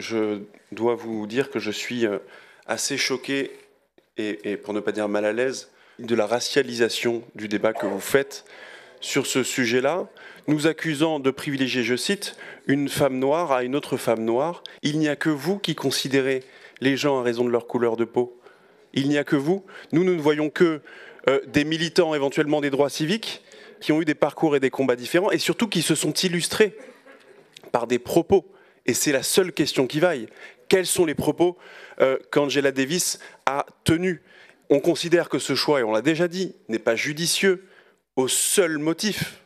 Je dois vous dire que je suis euh, assez choqué et, pour ne pas dire mal à l'aise de la racialisation du débat que vous faites sur ce sujet-là, nous accusant de privilégier, je cite, une femme noire à une autre femme noire. Il n'y a que vous qui considérez les gens à raison de leur couleur de peau. Il n'y a que vous. Nous, nous ne voyons que euh, des militants éventuellement des droits civiques qui ont eu des parcours et des combats différents et surtout qui se sont illustrés par des propos et c'est la seule question qui vaille. Quels sont les propos euh, qu'Angela Davis a tenus On considère que ce choix, et on l'a déjà dit, n'est pas judicieux au seul motif,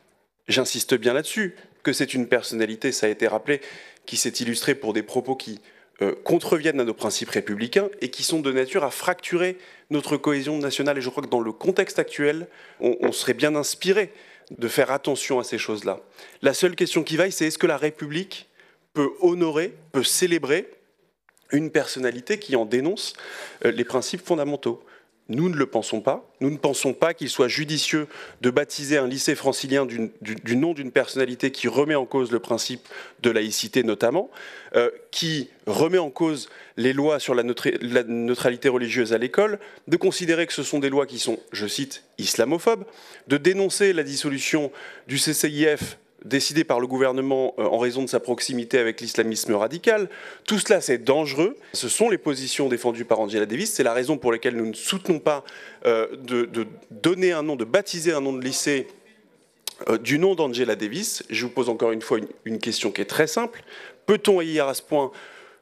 j'insiste bien là-dessus, que c'est une personnalité, ça a été rappelé, qui s'est illustrée pour des propos qui euh, contreviennent à nos principes républicains et qui sont de nature à fracturer notre cohésion nationale. Et je crois que dans le contexte actuel, on serait bien inspiré de faire attention à ces choses-là. La seule question qui vaille, c'est est-ce que la République peut honorer, peut célébrer une personnalité qui en dénonce euh, les principes fondamentaux. Nous ne le pensons pas. Nous ne pensons pas qu'il soit judicieux de baptiser un lycée francilien du, nom d'une personnalité qui remet en cause le principe de laïcité notamment, euh, qui remet en cause les lois sur la neutralité religieuse à l'école, de considérer que ce sont des lois qui sont, je cite, islamophobes, de dénoncer la dissolution du CCIF décidé par le gouvernement euh, en raison de sa proximité avec l'islamisme radical. Tout cela, c'est dangereux. Ce sont les positions défendues par Angela Davis. C'est la raison pour laquelle nous ne soutenons pas euh, de, donner un nom, de baptiser un nom de lycée euh, du nom d'Angela Davis. Je vous pose encore une fois une, question qui est très simple. Peut-on haïr à ce point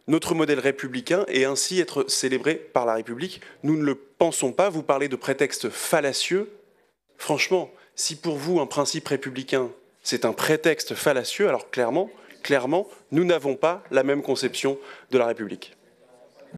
notre modèle républicain et ainsi être célébré par la République Nous ne le pensons pas. Vous parlez de prétextes fallacieux. Franchement, si pour vous un principe républicain c'est un prétexte fallacieux, alors clairement, clairement, nous n'avons pas la même conception de la République.